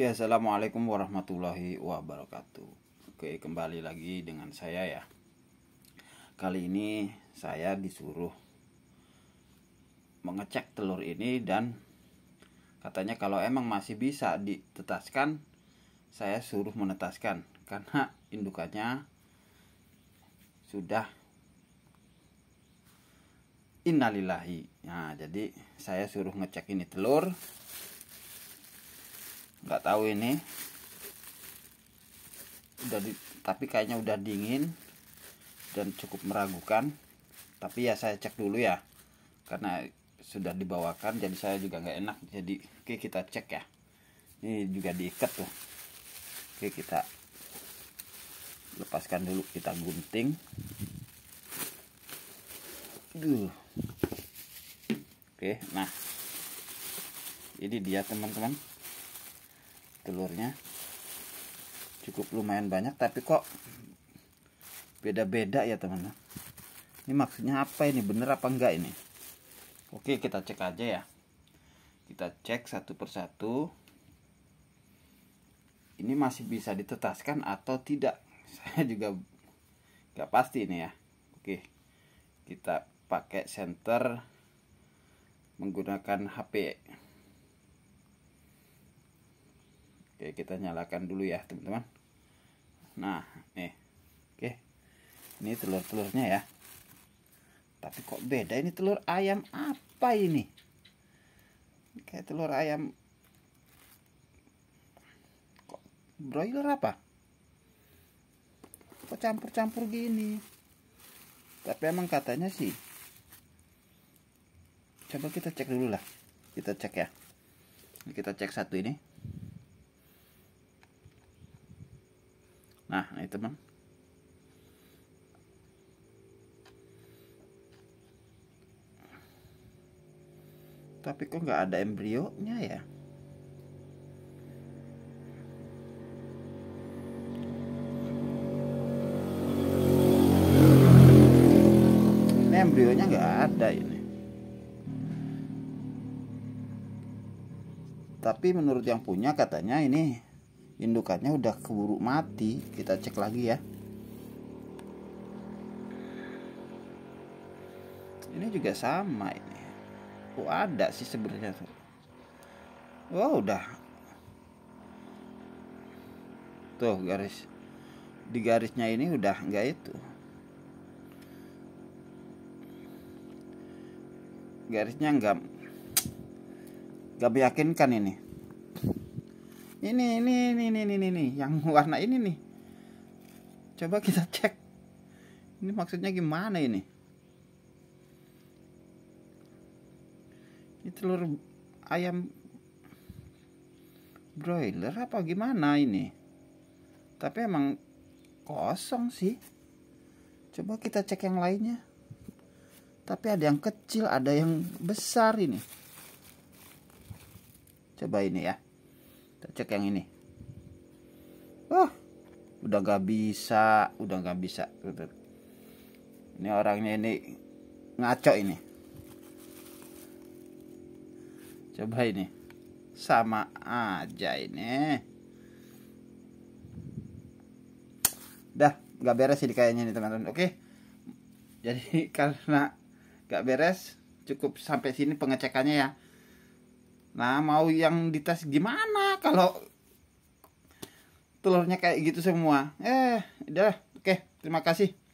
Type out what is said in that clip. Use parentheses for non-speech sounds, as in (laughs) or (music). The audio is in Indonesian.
Oke, assalamualaikum warahmatullahi wabarakatuh. Oke, kembali lagi dengan saya ya. Kali ini saya disuruh mengecek telur ini dan katanya kalau emang masih bisa ditetaskan, saya suruh menetaskan karena indukannya sudah innalillahi. Nah, jadi saya suruh ngecek ini telur nggak tahu ini udah di, tapi kayaknya udah dingin dan cukup meragukan tapi ya saya cek dulu ya karena sudah dibawakan jadi saya juga nggak enak jadi oke kita cek ya ini juga diikat tuh oke kita lepaskan dulu kita gunting Duh. oke nah ini dia teman-teman telurnya cukup lumayan banyak tapi kok beda-beda ya teman-teman ini maksudnya apa ini bener apa enggak ini oke kita cek aja ya kita cek satu persatu ini masih bisa ditetaskan atau tidak (laughs) saya juga nggak pasti ini ya oke kita pakai center menggunakan HP Oke, kita nyalakan dulu ya, teman-teman. Nah, nih. Oke. Ini telur-telurnya ya. Tapi kok beda ini telur ayam apa ini? Kayak telur ayam kok broiler apa? Kok campur-campur gini? Tapi emang katanya sih coba kita cek dulu lah kita cek ya kita cek satu ini Nah, nah, itu bang. Tapi kok nggak ada embrionya ya? Ini embrionya nggak ada ini. Tapi menurut yang punya katanya ini indukannya udah keburu mati kita cek lagi ya ini juga sama ini oh ada sih sebenarnya tuh wow oh, udah tuh garis di garisnya ini udah enggak itu garisnya nggak nggak meyakinkan ini ini ini ini ini ini ini, yang warna ini nih coba kita cek ini maksudnya gimana ini ini telur ayam broiler apa gimana ini tapi emang kosong sih coba kita cek yang lainnya tapi ada yang kecil ada yang besar ini coba ini ya kita cek yang ini Oh, udah nggak bisa udah nggak bisa ini orangnya ini ngaco ini coba ini sama aja ini dah nggak beres ini kayaknya nih teman-teman oke jadi (laughs) karena nggak beres cukup sampai sini pengecekannya ya Nah, mau yang dites gimana kalau telurnya kayak gitu semua? Eh, udah. Oke, terima kasih.